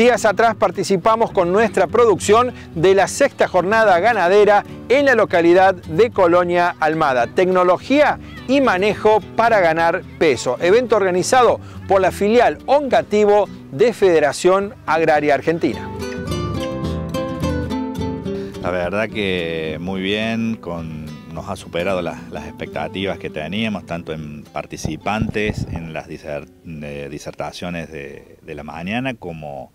Días atrás participamos con nuestra producción de la sexta jornada ganadera en la localidad de Colonia Almada. Tecnología y manejo para ganar peso. Evento organizado por la filial Ongativo de Federación Agraria Argentina. La verdad que muy bien, nos ha superado las, expectativas que teníamos, tanto en participantes, en las disertaciones de, la mañana, como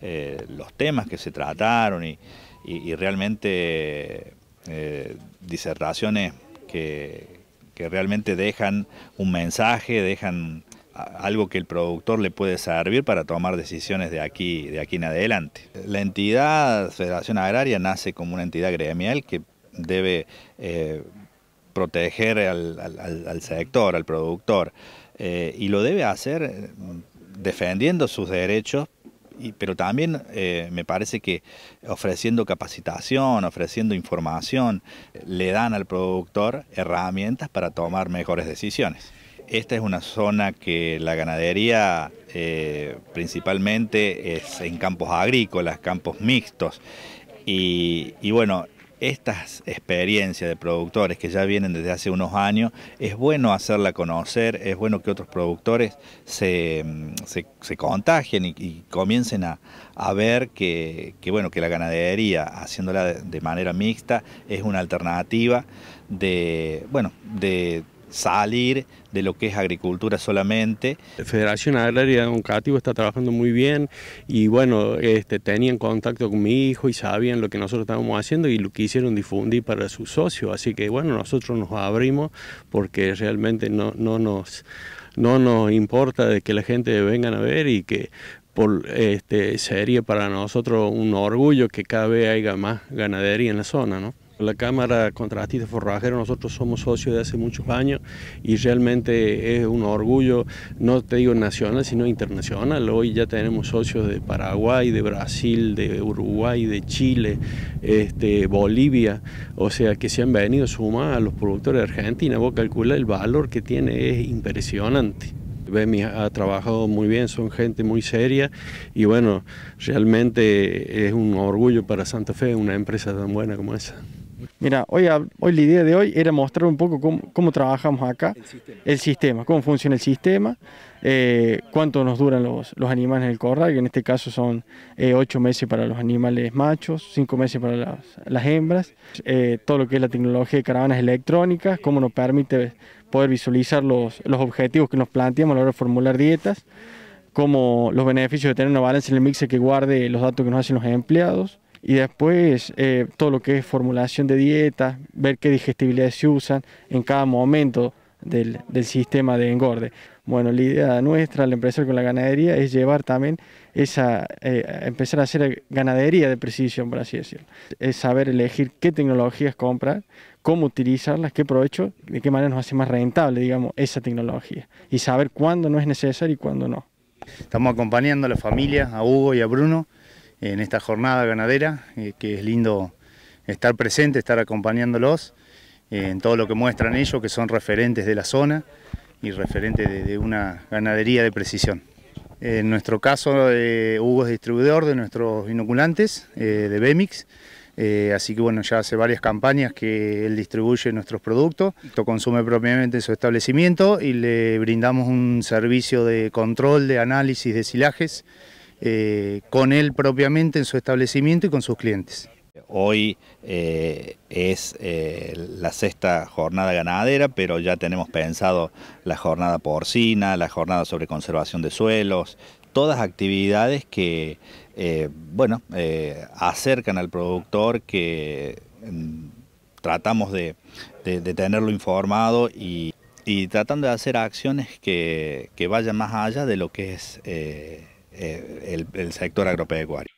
eh, los temas que se trataron y, realmente eh, disertaciones que, que realmente dejan un mensaje, dejan algo que el productor le puede servir para tomar decisiones de aquí, de aquí en adelante. La entidad Federación Agraria nace como una entidad gremial que debe eh, proteger al, sector, al productor, eh, y lo debe hacer mm, defendiendo sus derechos, pero también eh, me parece que ofreciendo capacitación, ofreciendo información, le dan al productor herramientas para tomar mejores decisiones. Esta es una zona que la ganadería eh, principalmente es en campos agrícolas, campos mixtos. Y, bueno, estas experiencias de productores que ya vienen desde hace unos años, es bueno hacerla conocer, es bueno que otros productores se, se, contagien y, comiencen a, ver que, bueno, que la ganadería, haciéndola de, de manera mixta, es una alternativa de, bueno, de salir de lo que es agricultura solamente. La Federación Agraria Cativo está trabajando muy bien y bueno, este, tenían contacto con mi hijo y sabían lo que nosotros estábamos haciendo y lo quisieron difundir para sus socios, así que bueno, nosotros nos abrimos porque realmente no, nos... No nos importa de que la gente venga a ver y que este, sería para nosotros un orgullo que cada vez haya más ganadería en la zona, ¿no? La Cámara Contrastista Forrajero, nosotros somos socios de hace muchos años y realmente es un orgullo, no te digo nacional, sino internacional. Hoy ya tenemos socios de Paraguay, de Brasil, de Uruguay, de Chile, este, Bolivia, o sea que se han venido suma a los productores de Argentina. Vos calcula el valor que tiene, es impresionante. Bemi ha trabajado muy bien, son gente muy seria y bueno, realmente es un orgullo para Santa Fe una empresa tan buena como esa. Mira, hoy, hoy la idea de hoy era mostrar un poco cómo, trabajamos acá el sistema. cómo funciona el sistema, eh, cuánto nos duran los, animales en el corral, que en este caso son eh, 8 meses para los animales machos, cinco meses para las, hembras, eh, todo lo que es la tecnología de caravanas electrónicas, cómo nos permite poder visualizar los, objetivos que nos planteamos a la hora de formular dietas, como los beneficios de tener una balance en el mix que guarde los datos que nos hacen los empleados, y después eh, todo lo que es formulación de dieta, ver qué digestibilidad se usan en cada momento del, sistema de engorde. Bueno, la idea nuestra al empezar con la ganadería es llevar también esa, eh, empezar a hacer ganadería de precisión, por así decirlo. Es saber elegir qué tecnologías comprar, cómo utilizarlas, qué provecho, de qué manera nos hace más rentable, digamos, esa tecnología. Y saber cuándo no es necesario y cuándo no. Estamos acompañando a la familia a Hugo y a Bruno, en esta jornada ganadera, eh, que es lindo estar presente, estar acompañándolos eh, en todo lo que muestran ellos, que son referentes de la zona y referentes de, una ganadería de precisión. En nuestro caso, eh, Hugo es distribuidor de nuestros inoculantes de Bemix, así que bueno, ya hace varias campañas que él distribuye nuestros productos, ...esto consume propiamente en su establecimiento y le brindamos un servicio de control, de análisis de silajes, eh, con él propiamente en su establecimiento y con sus clientes. Hoy eh, es eh, la sexta jornada ganadera, pero ya tenemos pensado la jornada porcina, la jornada sobre conservación de suelos, todas actividades que, bueno, acercan al productor, que mm, tratamos de, tenerlo informado y, tratando de hacer acciones que, vayan más allá de lo que es eh, el sector agropecuario.